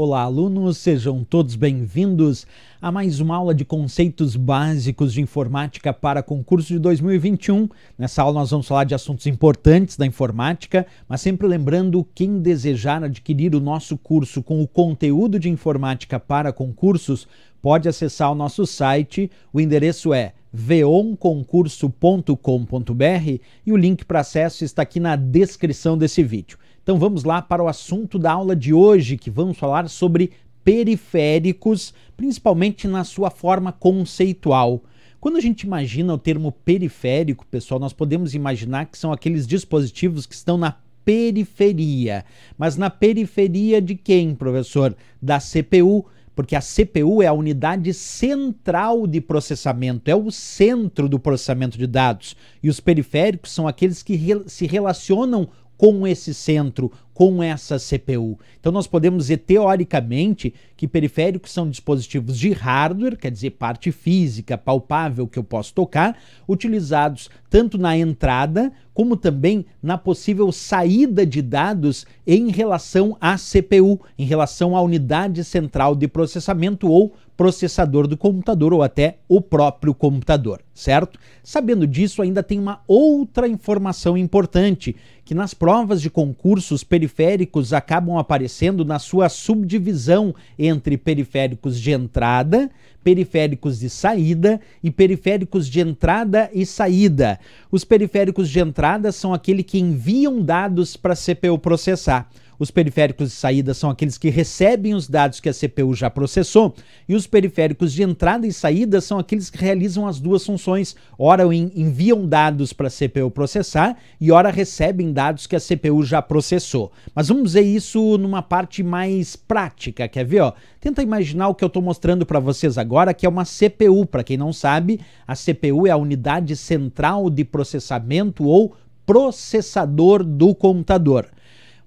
Olá, alunos, sejam todos bem-vindos a mais uma aula de conceitos básicos de informática para concurso de 2021. Nessa aula nós vamos falar de assuntos importantes da informática, mas sempre lembrando quem desejar adquirir o nosso curso com o conteúdo de informática para concursos, pode acessar o nosso site. O endereço é veonconcurso.com.br e o link para acesso está aqui na descrição desse vídeo. Então vamos lá para o assunto da aula de hoje, que vamos falar sobre periféricos, principalmente na sua forma conceitual. Quando a gente imagina o termo periférico, pessoal, nós podemos imaginar que são aqueles dispositivos que estão na periferia. Mas na periferia de quem, professor? Da CPU, porque a CPU é a unidade central de processamento, é o centro do processamento de dados. E os periféricos são aqueles que re se relacionam com esse centro, com essa CPU. Então nós podemos dizer teoricamente que periféricos são dispositivos de hardware, quer dizer, parte física, palpável que eu posso tocar, utilizados tanto na entrada como também na possível saída de dados em relação à CPU, em relação à unidade central de processamento ou processador do computador ou até o próprio computador, certo? Sabendo disso, ainda tem uma outra informação importante que nas provas de concursos periféricos acabam aparecendo na sua subdivisão entre periféricos de entrada, periféricos de saída e periféricos de entrada e saída. Os periféricos de entrada são aquele que enviam dados para a CPU processar. Os periféricos de saída são aqueles que recebem os dados que a CPU já processou, e os periféricos de entrada e saída são aqueles que realizam as duas funções, ora enviam dados para a CPU processar e ora recebem dados que a CPU já processou. Mas vamos ver isso numa parte mais prática, quer ver? Ó? Tenta imaginar o que eu estou mostrando para vocês agora, que é uma CPU. Para quem não sabe, a CPU é a unidade central de processamento ou processador do computador.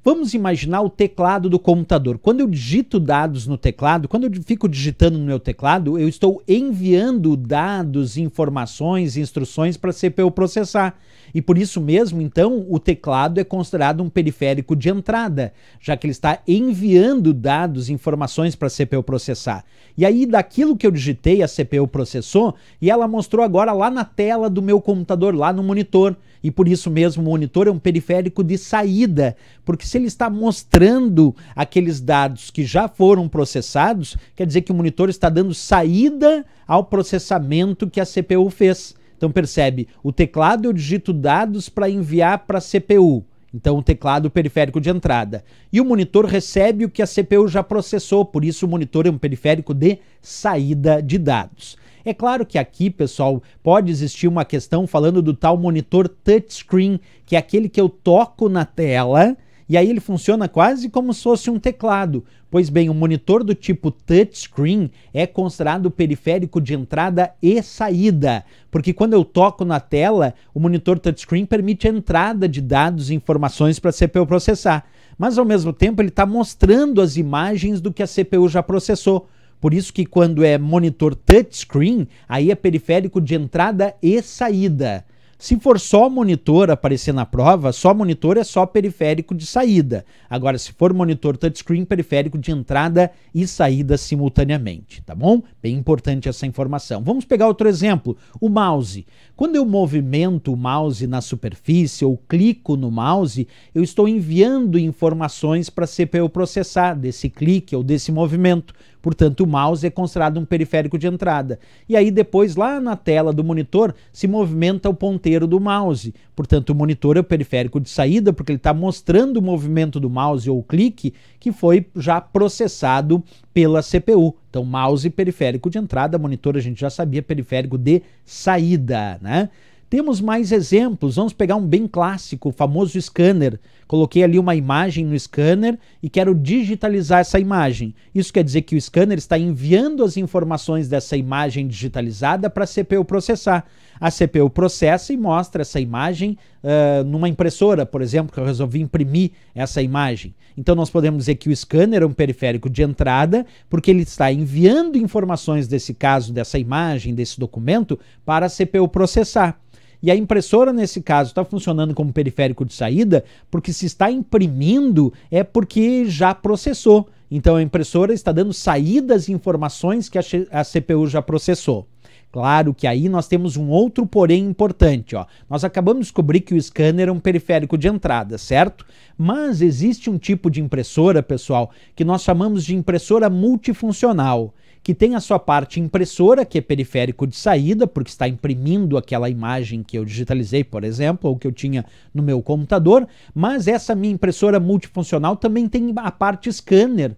Vamos imaginar o teclado do computador. Quando eu digito dados no teclado, quando eu fico digitando no meu teclado, eu estou enviando dados, informações, instruções para a CPU processar. E por isso mesmo, então, o teclado é considerado um periférico de entrada, já que ele está enviando dados, informações para a CPU processar. E aí, daquilo que eu digitei, a CPU processou e ela mostrou agora lá na tela do meu computador, lá no monitor. E por isso mesmo o monitor é um periférico de saída, porque se ele está mostrando aqueles dados que já foram processados, quer dizer que o monitor está dando saída ao processamento que a CPU fez. Então percebe, o teclado eu digito dados para enviar para a CPU. Então, o teclado periférico de entrada. E o monitor recebe o que a CPU já processou, por isso o monitor é um periférico de saída de dados. É claro que aqui, pessoal, pode existir uma questão falando do tal monitor touchscreen, que é aquele que eu toco na tela e aí ele funciona quase como se fosse um teclado. Pois bem, o um monitor do tipo touchscreen é considerado periférico de entrada e saída, porque quando eu toco na tela, o monitor touchscreen permite a entrada de dados e informações para a CPU processar, mas ao mesmo tempo ele está mostrando as imagens do que a CPU já processou. Por isso que quando é monitor touchscreen, aí é periférico de entrada e saída. Se for só monitor aparecer na prova, só monitor é só periférico de saída. Agora, se for monitor touchscreen, periférico de entrada e saída simultaneamente, tá bom? Bem importante essa informação. Vamos pegar outro exemplo, o mouse. Quando eu movimento o mouse na superfície ou clico no mouse, eu estou enviando informações para a CPU processar desse clique ou desse movimento. Portanto, o mouse é considerado um periférico de entrada. E aí depois lá na tela do monitor se movimenta o ponteiro do mouse. Portanto, o monitor é o periférico de saída porque ele está mostrando o movimento do mouse ou clique que foi já processado pela CPU. Então, mouse periférico de entrada, monitor a gente já sabia periférico de saída, né? Temos mais exemplos. Vamos pegar um bem clássico, o famoso scanner. Coloquei ali uma imagem no scanner e quero digitalizar essa imagem. Isso quer dizer que o scanner está enviando as informações dessa imagem digitalizada para a CPU processar. A CPU processa e mostra essa imagem uh, numa impressora, por exemplo, que eu resolvi imprimir essa imagem. Então nós podemos dizer que o scanner é um periférico de entrada, porque ele está enviando informações desse caso, dessa imagem, desse documento, para a CPU processar. E a impressora, nesse caso, está funcionando como periférico de saída, porque se está imprimindo é porque já processou. Então a impressora está dando saídas e informações que a CPU já processou. Claro que aí nós temos um outro porém importante, ó. Nós acabamos de descobrir que o scanner é um periférico de entrada, certo? Mas existe um tipo de impressora, pessoal, que nós chamamos de impressora multifuncional que tem a sua parte impressora, que é periférico de saída, porque está imprimindo aquela imagem que eu digitalizei, por exemplo, ou que eu tinha no meu computador, mas essa minha impressora multifuncional também tem a parte scanner,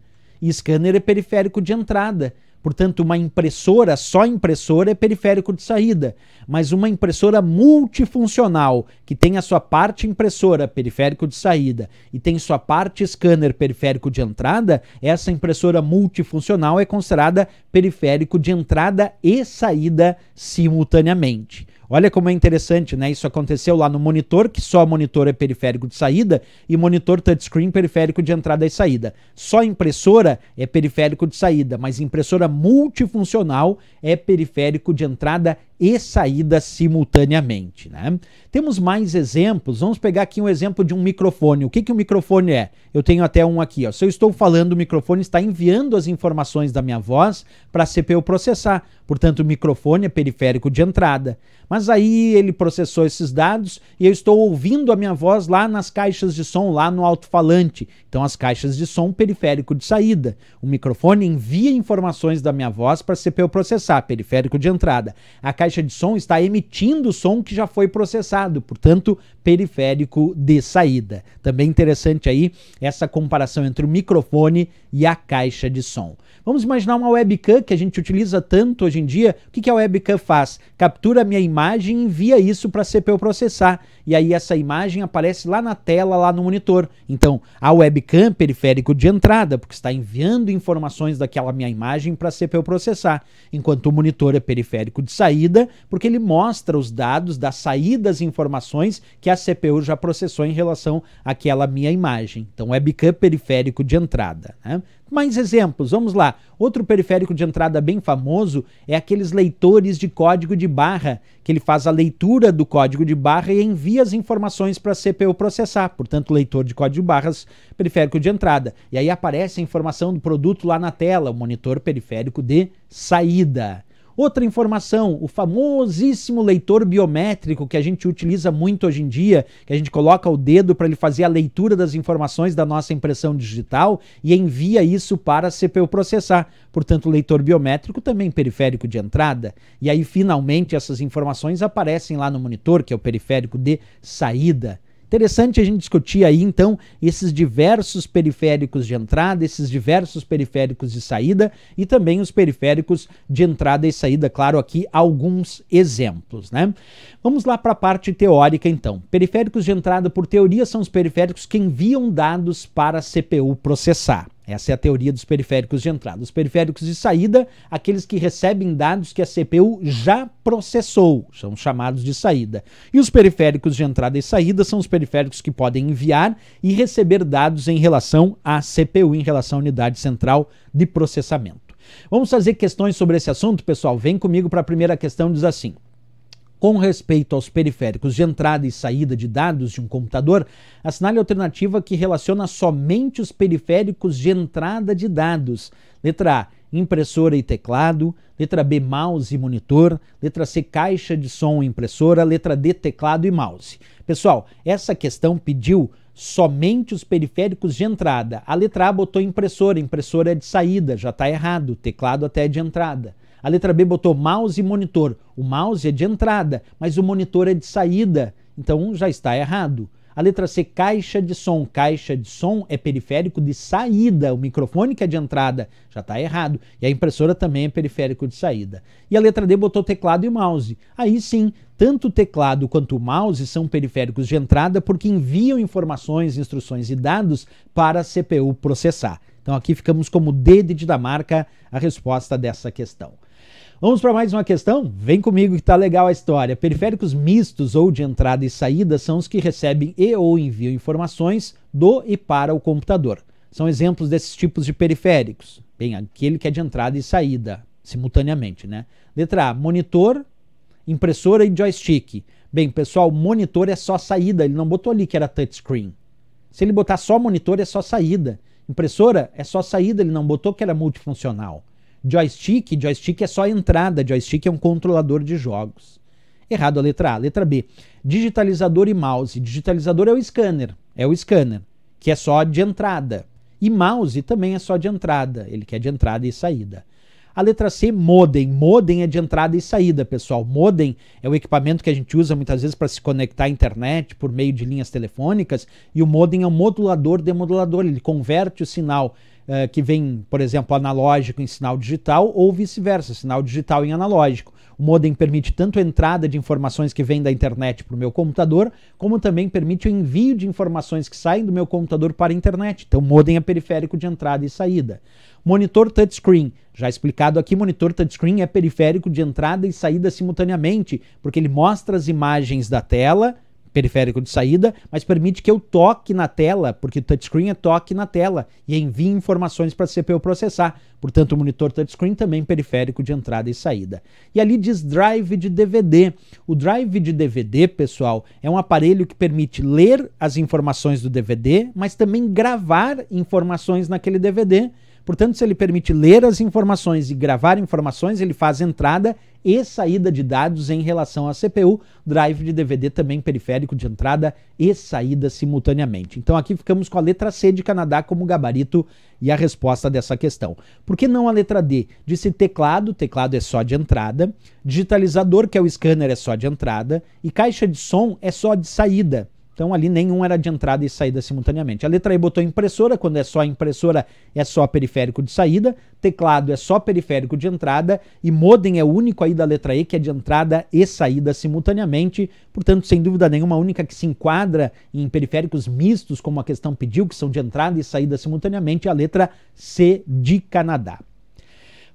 e scanner é periférico de entrada. Portanto, uma impressora, só impressora, é periférico de saída. Mas uma impressora multifuncional, que tem a sua parte impressora, periférico de saída, e tem sua parte scanner, periférico de entrada, essa impressora multifuncional é considerada periférico de entrada e saída simultaneamente. Olha como é interessante, né? Isso aconteceu lá no monitor, que só monitor é periférico de saída, e monitor touchscreen periférico de entrada e saída. Só impressora é periférico de saída, mas impressora multifuncional é periférico de entrada e saída simultaneamente, né? Temos mais exemplos. Vamos pegar aqui um exemplo de um microfone. O que, que o microfone é? Eu tenho até um aqui. Ó. Se eu estou falando, o microfone está enviando as informações da minha voz para a CPU processar. Portanto, o microfone é periférico de entrada. Mas aí ele processou esses dados e eu estou ouvindo a minha voz lá nas caixas de som, lá no alto-falante. Então, as caixas de som periférico de saída. O microfone envia informações da minha voz para a CPU processar, periférico de entrada. A caixa de som está emitindo o som que já foi processado, portanto, periférico de saída. Também interessante aí essa comparação entre o microfone e a caixa de som. Vamos imaginar uma webcam que a gente utiliza tanto hoje em dia. O que, que a webcam faz? Captura a minha imagem imagem e envia isso para a CPU processar. E aí essa imagem aparece lá na tela, lá no monitor. Então, a webcam periférico de entrada, porque está enviando informações daquela minha imagem para a CPU processar, enquanto o monitor é periférico de saída, porque ele mostra os dados da saída informações que a CPU já processou em relação àquela minha imagem. Então, webcam periférico de entrada. Né? Mais exemplos, vamos lá. Outro periférico de entrada bem famoso é aqueles leitores de código de barra, que ele faz a leitura do código de barra e envia as informações para a CPU processar. Portanto, leitor de código de barras, periférico de entrada. E aí aparece a informação do produto lá na tela, o monitor periférico de saída. Outra informação, o famosíssimo leitor biométrico que a gente utiliza muito hoje em dia, que a gente coloca o dedo para ele fazer a leitura das informações da nossa impressão digital e envia isso para a CPU processar. Portanto, o leitor biométrico também periférico de entrada. E aí, finalmente, essas informações aparecem lá no monitor, que é o periférico de saída. Interessante a gente discutir aí então esses diversos periféricos de entrada, esses diversos periféricos de saída e também os periféricos de entrada e saída, claro, aqui alguns exemplos, né? Vamos lá para a parte teórica então. Periféricos de entrada por teoria são os periféricos que enviam dados para a CPU processar. Essa é a teoria dos periféricos de entrada. Os periféricos de saída, aqueles que recebem dados que a CPU já processou, são chamados de saída. E os periféricos de entrada e saída são os periféricos que podem enviar e receber dados em relação à CPU, em relação à unidade central de processamento. Vamos fazer questões sobre esse assunto, pessoal? Vem comigo para a primeira questão, diz assim. Com respeito aos periféricos de entrada e saída de dados de um computador, assinale a alternativa que relaciona somente os periféricos de entrada de dados. Letra A, impressora e teclado. Letra B, mouse e monitor. Letra C, caixa de som e impressora. Letra D, teclado e mouse. Pessoal, essa questão pediu somente os periféricos de entrada. A letra A botou impressora, impressora é de saída, já está errado, teclado até é de entrada. A letra B botou mouse e monitor. O mouse é de entrada, mas o monitor é de saída. Então já está errado. A letra C, caixa de som. Caixa de som é periférico de saída. O microfone que é de entrada já está errado. E a impressora também é periférico de saída. E a letra D botou teclado e mouse. Aí sim, tanto o teclado quanto o mouse são periféricos de entrada porque enviam informações, instruções e dados para a CPU processar. Então aqui ficamos como D de Dinamarca a resposta dessa questão. Vamos para mais uma questão? Vem comigo que tá legal a história. Periféricos mistos ou de entrada e saída são os que recebem e ou enviam informações do e para o computador. São exemplos desses tipos de periféricos. Bem, aquele que é de entrada e saída, simultaneamente, né? Letra A, monitor, impressora e joystick. Bem, pessoal, monitor é só saída, ele não botou ali que era touchscreen. Se ele botar só monitor, é só saída. Impressora é só saída, ele não botou que era multifuncional. Joystick, joystick é só entrada, joystick é um controlador de jogos. Errado a letra A. Letra B. Digitalizador e mouse. Digitalizador é o scanner, é o scanner, que é só de entrada. E mouse também é só de entrada, ele quer de entrada e saída. A letra C, modem. Modem é de entrada e saída, pessoal. Modem é o equipamento que a gente usa muitas vezes para se conectar à internet por meio de linhas telefônicas, e o modem é um modulador demodulador, ele converte o sinal eh, que vem, por exemplo, analógico em sinal digital ou vice-versa, sinal digital em analógico. O modem permite tanto a entrada de informações que vêm da internet para o meu computador, como também permite o envio de informações que saem do meu computador para a internet. Então, o modem é periférico de entrada e saída. Monitor touchscreen. Já explicado aqui, monitor touchscreen é periférico de entrada e saída simultaneamente, porque ele mostra as imagens da tela periférico de saída, mas permite que eu toque na tela, porque touchscreen é toque na tela, e envie informações para a CPU processar. Portanto, o monitor touchscreen também periférico de entrada e saída. E ali diz drive de DVD. O drive de DVD, pessoal, é um aparelho que permite ler as informações do DVD, mas também gravar informações naquele DVD Portanto, se ele permite ler as informações e gravar informações, ele faz entrada e saída de dados em relação à CPU, drive de DVD também periférico de entrada e saída simultaneamente. Então aqui ficamos com a letra C de Canadá como gabarito e a resposta dessa questão. Por que não a letra D? Disse teclado, teclado é só de entrada, digitalizador, que é o scanner, é só de entrada, e caixa de som é só de saída. Então ali nenhum era de entrada e saída simultaneamente. A letra E botou impressora, quando é só impressora é só periférico de saída, teclado é só periférico de entrada e modem é o único aí da letra E que é de entrada e saída simultaneamente. Portanto, sem dúvida nenhuma, a única que se enquadra em periféricos mistos, como a questão pediu, que são de entrada e saída simultaneamente, é a letra C de Canadá.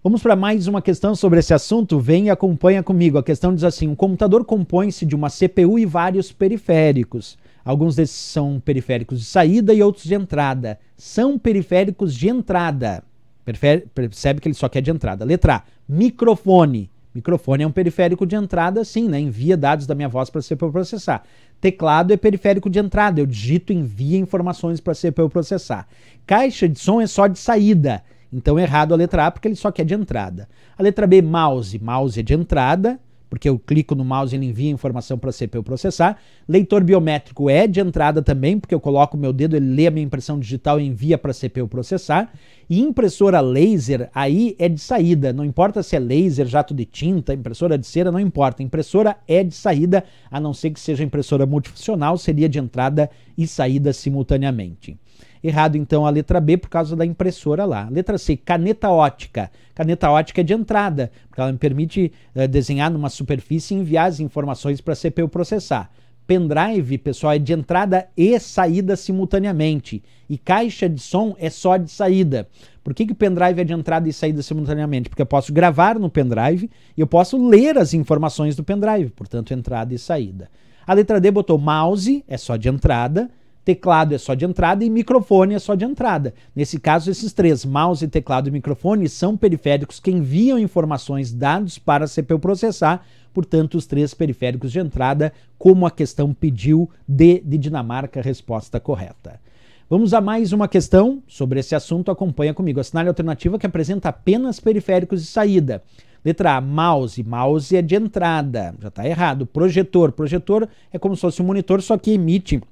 Vamos para mais uma questão sobre esse assunto? Vem e acompanha comigo. A questão diz assim: O computador compõe-se de uma CPU e vários periféricos. Alguns desses são periféricos de saída e outros de entrada. São periféricos de entrada. Percebe que ele só quer de entrada. Letra A: microfone. Microfone é um periférico de entrada, sim, né? Envia dados da minha voz para a CPU processar. Teclado é periférico de entrada. Eu digito, envia informações para a CPU processar. Caixa de som é só de saída. Então, é errado a letra A, porque ele só quer de entrada. A letra B, mouse. Mouse é de entrada, porque eu clico no mouse e ele envia informação para a CPU processar. Leitor biométrico é de entrada também, porque eu coloco o meu dedo, ele lê a minha impressão digital e envia para a CPU processar. E impressora laser, aí é de saída, não importa se é laser, jato de tinta, impressora de cera, não importa. Impressora é de saída, a não ser que seja impressora multifuncional, seria de entrada e saída simultaneamente. Errado então a letra B por causa da impressora lá. Letra C, caneta ótica. Caneta ótica é de entrada, porque ela me permite uh, desenhar numa superfície e enviar as informações para a CPU processar. Pendrive, pessoal, é de entrada e saída simultaneamente. E caixa de som é só de saída. Por que, que pendrive é de entrada e saída simultaneamente? Porque eu posso gravar no pendrive e eu posso ler as informações do pendrive, portanto, entrada e saída. A letra D botou mouse, é só de entrada, Teclado é só de entrada e microfone é só de entrada. Nesse caso, esses três, mouse, teclado e microfone, são periféricos que enviam informações, dados para a CPU processar, portanto, os três periféricos de entrada, como a questão pediu D de Dinamarca, resposta correta. Vamos a mais uma questão sobre esse assunto. Acompanha comigo. Assinale a alternativa que apresenta apenas periféricos de saída. Letra A, mouse. Mouse é de entrada. Já está errado. Projetor. Projetor é como se fosse um monitor, só que emite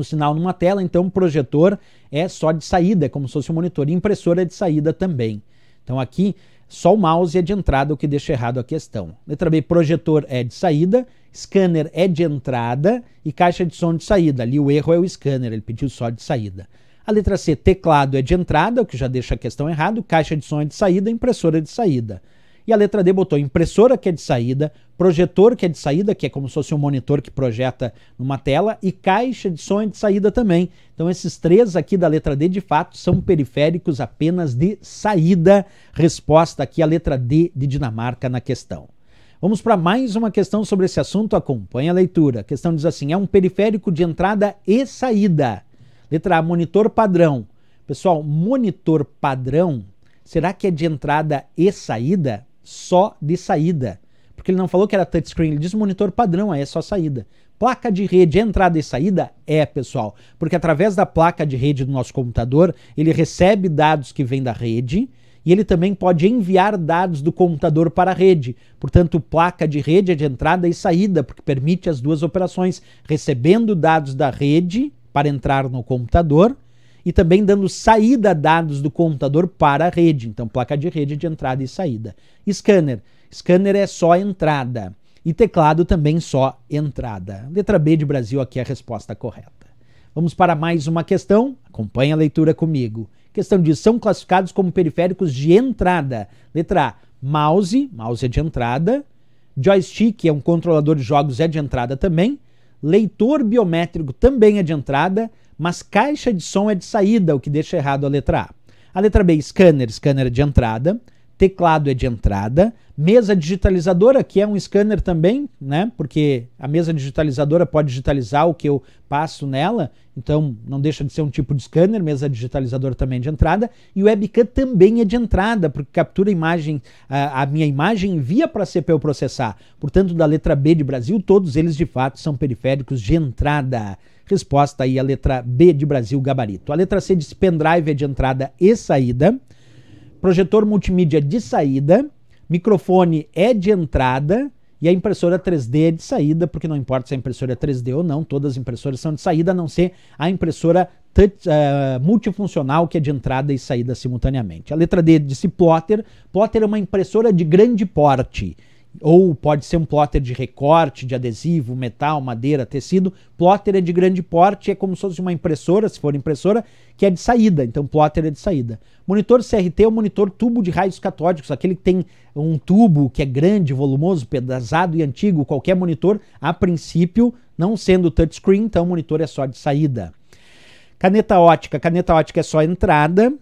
o sinal numa tela, então o projetor é só de saída, é como se fosse um monitor, e impressora é de saída também. Então aqui só o mouse é de entrada, o que deixa errado a questão. Letra B, projetor é de saída, scanner é de entrada e caixa de som de saída. Ali o erro é o scanner, ele pediu só de saída. A letra C, teclado é de entrada, o que já deixa a questão errada, caixa de som é de saída, impressora é de saída. E a letra D botou impressora que é de saída, projetor que é de saída, que é como se fosse um monitor que projeta numa tela, e caixa de som é de saída também. Então esses três aqui da letra D de fato são periféricos apenas de saída. Resposta aqui a letra D de Dinamarca na questão. Vamos para mais uma questão sobre esse assunto, acompanhe a leitura. A questão diz assim: é um periférico de entrada e saída. Letra A, monitor padrão. Pessoal, monitor padrão, será que é de entrada e saída? só de saída. Porque ele não falou que era touchscreen, ele disse monitor padrão, aí é só saída. Placa de rede, entrada e saída? É, pessoal. Porque através da placa de rede do nosso computador, ele recebe dados que vêm da rede e ele também pode enviar dados do computador para a rede. Portanto, placa de rede é de entrada e saída, porque permite as duas operações, recebendo dados da rede para entrar no computador e também dando saída a dados do computador para a rede, então placa de rede de entrada e saída. Scanner, scanner é só entrada e teclado também só entrada. Letra B de Brasil aqui é a resposta correta. Vamos para mais uma questão? Acompanhe a leitura comigo. Questão diz: são classificados como periféricos de entrada. Letra A: mouse, mouse é de entrada. Joystick é um controlador de jogos, é de entrada também. Leitor biométrico também é de entrada mas caixa de som é de saída, o que deixa errado a letra A. A letra B, scanner, scanner é de entrada teclado é de entrada, mesa digitalizadora, que é um scanner também, né? Porque a mesa digitalizadora pode digitalizar o que eu passo nela, então não deixa de ser um tipo de scanner, mesa digitalizadora também é de entrada, e o webcam também é de entrada, porque captura a imagem, a, a minha imagem envia para a CPU processar. Portanto, da letra B de Brasil, todos eles de fato são periféricos de entrada. Resposta aí a letra B de Brasil, gabarito. A letra C diz pendrive é de entrada e saída projetor multimídia de saída, microfone é de entrada e a impressora 3D é de saída, porque não importa se a impressora é 3D ou não, todas as impressoras são de saída, a não ser a impressora touch, uh, multifuncional, que é de entrada e saída simultaneamente. A letra D é disse plotter. Plotter é uma impressora de grande porte. Ou pode ser um plotter de recorte, de adesivo, metal, madeira, tecido. Plotter é de grande porte, é como se fosse uma impressora, se for impressora, que é de saída. Então, plotter é de saída. Monitor CRT é um monitor tubo de raios catódicos, aquele que tem um tubo que é grande, volumoso, pedazado e antigo. Qualquer monitor, a princípio, não sendo touchscreen, então o monitor é só de saída. Caneta ótica, caneta ótica é só entrada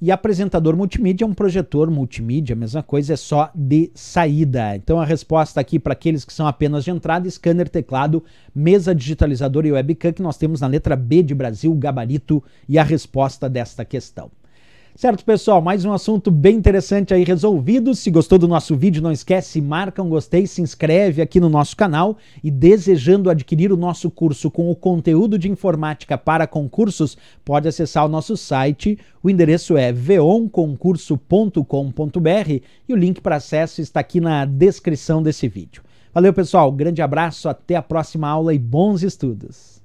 e apresentador multimídia é um projetor multimídia, a mesma coisa, é só de saída. Então a resposta aqui para aqueles que são apenas de entrada, scanner, teclado, mesa digitalizadora e webcam que nós temos na letra B de Brasil, gabarito e a resposta desta questão. Certo, pessoal, mais um assunto bem interessante aí resolvido. Se gostou do nosso vídeo, não esquece, marca um gostei, se inscreve aqui no nosso canal e desejando adquirir o nosso curso com o conteúdo de informática para concursos, pode acessar o nosso site. O endereço é veonconcurso.com.br e o link para acesso está aqui na descrição desse vídeo. Valeu, pessoal, grande abraço, até a próxima aula e bons estudos.